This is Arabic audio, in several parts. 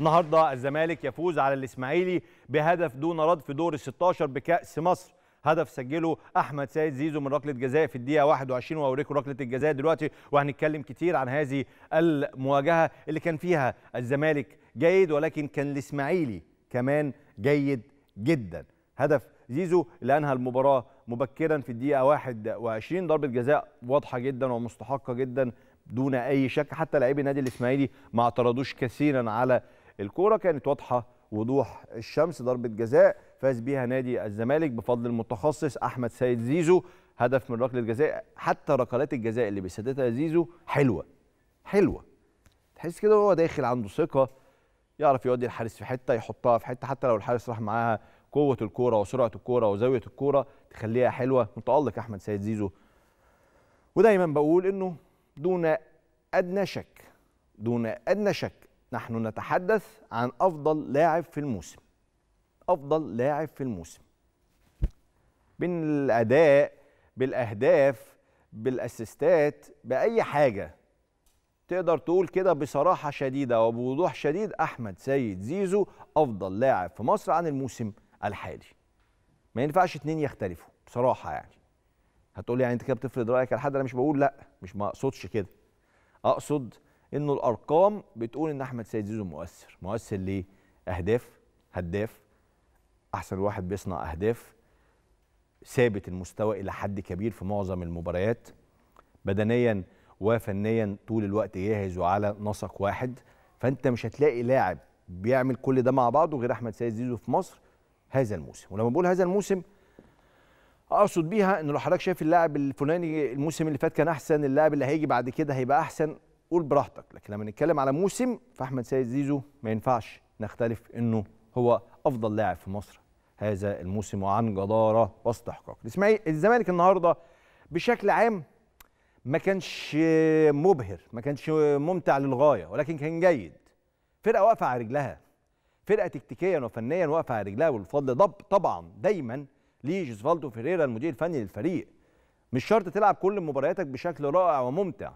النهارده الزمالك يفوز على الاسماعيلي بهدف دون رد في دور ال 16 بكاس مصر هدف سجله احمد سيد زيزو من ركله جزاء في الدقيقه 21 واوريكم ركله الجزاء دلوقتي وهنتكلم كتير عن هذه المواجهه اللي كان فيها الزمالك جيد ولكن كان الاسماعيلي كمان جيد جدا هدف زيزو اللي انهى المباراه مبكرا في الدقيقه 21 ضربه جزاء واضحه جدا ومستحقه جدا دون اي شك حتى لاعبي النادي الاسماعيلي ما اعترضوش كثيرا على الكوره كانت واضحه وضوح الشمس ضربه جزاء فاز بيها نادي الزمالك بفضل المتخصص احمد سيد زيزو هدف من ركله جزاء حتى ركلات الجزاء اللي بيسددها زيزو حلوه حلوه تحس كده وهو داخل عنده ثقه يعرف يودي الحارس في حته يحطها في حته حتى لو الحارس راح معاها قوه الكوره وسرعه الكوره وزاويه الكوره تخليها حلوه متالق احمد سيد زيزو ودايما بقول انه دون ادنى شك دون ادنى شك نحن نتحدث عن أفضل لاعب في الموسم أفضل لاعب في الموسم بالأداء بالأهداف بالأسيستات بأي حاجة تقدر تقول كده بصراحة شديدة وبوضوح شديد أحمد سيد زيزو أفضل لاعب في مصر عن الموسم الحالي ما ينفعش اتنين يختلفوا بصراحة يعني هتقول لي يعني انت كده بتفرض رايك على حد انا مش بقول لا مش ما اقصدش كده اقصد انه الارقام بتقول ان احمد سيد زيزو مؤثر مؤثر ليه اهداف هداف احسن واحد بيصنع اهداف ثابت المستوى الى حد كبير في معظم المباريات بدنيا وفنيا طول الوقت جاهز وعلى نسق واحد فانت مش هتلاقي لاعب بيعمل كل ده مع بعضه غير احمد سيد زيزو في مصر هذا الموسم ولما بقول هذا الموسم اقصد بيها ان لو حضرتك شايف اللاعب الفلاني الموسم اللي فات كان احسن اللاعب اللي هيجي بعد كده هيبقى احسن قول براحتك لكن لما نتكلم على موسم فاحمد سيد زيزو ما ينفعش نختلف انه هو افضل لاعب في مصر هذا الموسم وعن جداره واستحقاق الاسماعيلي الزمالك النهارده بشكل عام ما كانش مبهر ما كانش ممتع للغايه ولكن كان جيد فرقه واقفه على رجلها فرقه تكتيكيا وفنيا واقفه على رجلها والفضل ضب طبعا دايما جوزفالتو فيريرا المدير الفني للفريق مش شرط تلعب كل مبارياتك بشكل رائع وممتع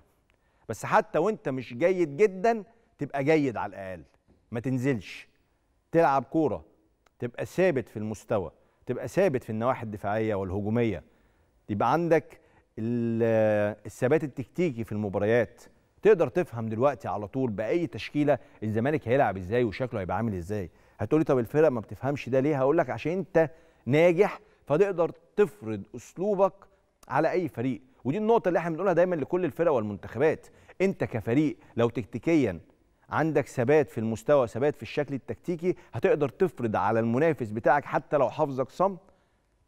بس حتى وانت مش جيد جدا تبقى جيد على الاقل ما تنزلش تلعب كوره تبقى ثابت في المستوى تبقى ثابت في النواحي الدفاعيه والهجوميه يبقى عندك الثبات التكتيكي في المباريات تقدر تفهم دلوقتي على طول باي تشكيله الزمالك هيلعب ازاي وشكله هيبقى عامل ازاي هتقولي طب الفرق ما بتفهمش ده ليه هقول لك عشان انت ناجح فتقدر تفرض اسلوبك على اي فريق ودي النقطه اللي احنا بنقولها دايما لكل الفرق والمنتخبات انت كفريق لو تكتيكيا عندك ثبات في المستوى ثبات في الشكل التكتيكي هتقدر تفرض على المنافس بتاعك حتى لو حافظك صم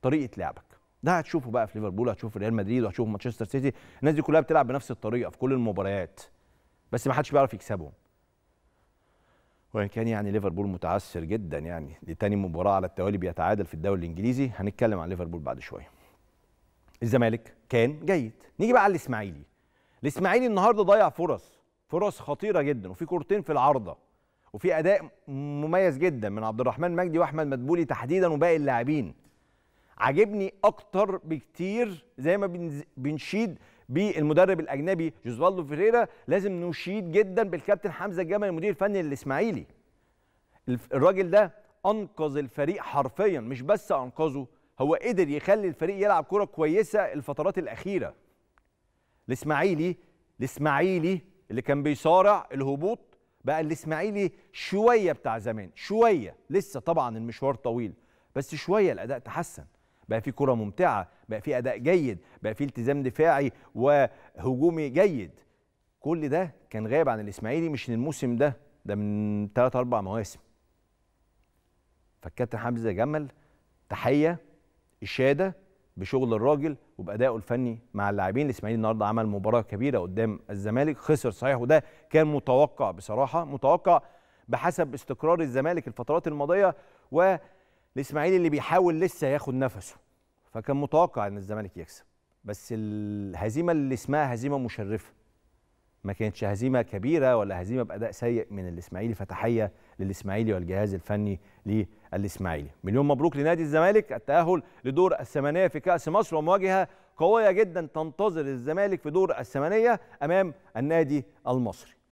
طريقه لعبك ده هتشوفه بقى في ليفربول هتشوفه في ريال مدريد وهتشوفه مانشستر سيتي الناس دي كلها بتلعب بنفس الطريقه في كل المباريات بس ما حدش بيعرف يكسبهم وان كان يعني ليفربول متعثر جدا يعني لتاني مباراه على التوالي بيتعادل في الدوري الانجليزي هنتكلم عن ليفربول بعد شويه الزمالك كان جيد نيجي بقى على الاسماعيلي الاسماعيلي النهارده ضيع فرص فرص خطيره جدا وفي كورتين في العارضه وفي اداء مميز جدا من عبد الرحمن مجدي واحمد مدبولي تحديدا وباقي اللاعبين عاجبني اكتر بكتير زي ما بنشيد بالمدرب الاجنبي جوزفالدو فيريرا لازم نشيد جدا بالكابتن حمزه الجمل المدير الفني للاسماعيلي الراجل ده انقذ الفريق حرفيا مش بس انقذه هو قدر يخلي الفريق يلعب كرة كويسة الفترات الأخيرة الإسماعيلي الإسماعيلي اللي كان بيصارع الهبوط بقى الإسماعيلي شوية بتاع زمان شوية لسه طبعا المشوار طويل بس شوية الأداء تحسن بقى في كرة ممتعة بقى في أداء جيد بقى في التزام دفاعي وهجومي جيد كل ده كان غايب عن الإسماعيلي مش الموسم ده ده من 3 أربع مواسم فالكابتن حمزة جمل تحية اشاده بشغل الراجل وبادائه الفني مع اللاعبين الاسماعيلي النهارده عمل مباراه كبيره قدام الزمالك خسر صحيح وده كان متوقع بصراحه متوقع بحسب استقرار الزمالك الفترات الماضيه والاسماعيلي اللي بيحاول لسه ياخد نفسه فكان متوقع ان الزمالك يكسب بس الهزيمه اللي اسمها هزيمه مشرفه ما كانتش هزيمه كبيره ولا هزيمه باداء سيء من الاسماعيلي فتحيه للاسماعيلي والجهاز الفني للاسماعيلي مليون مبروك لنادي الزمالك التاهل لدور الثمانيه في كاس مصر ومواجهه قويه جدا تنتظر الزمالك في دور الثمانيه امام النادي المصري